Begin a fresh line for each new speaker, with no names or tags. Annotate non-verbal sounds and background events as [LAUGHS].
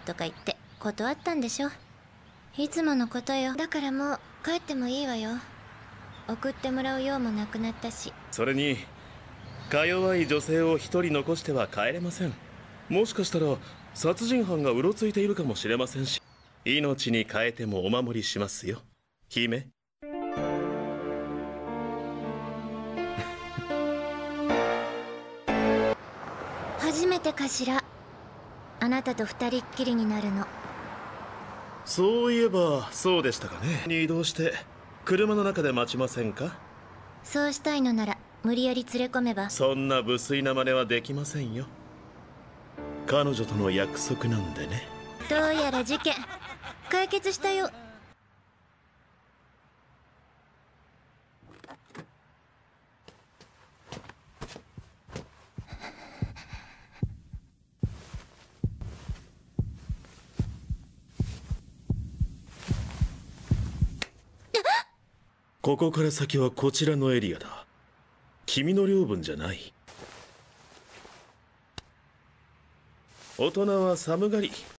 とか言って断ったんでしょいつものことよだからもう帰ってもいいわよ送ってもらう用もなくなったし
それにか弱い女性を一人残しては帰れませんもしかしたら殺人犯がうろついているかもしれませんし命に変えてもお守りしますよ姫
[LAUGHS] 初めてかしらあなたと二人っきりになるの
そういえばそうでしたかねに移動して車の中で待ちませんか
そうしたいのなら無理やり連れ込めば
そんな無粋な真似はできませんよ彼女との約束なんでね
どうやら事件解決したよ
ここから先はこちらのエリアだ君の領分じゃない大人は寒がり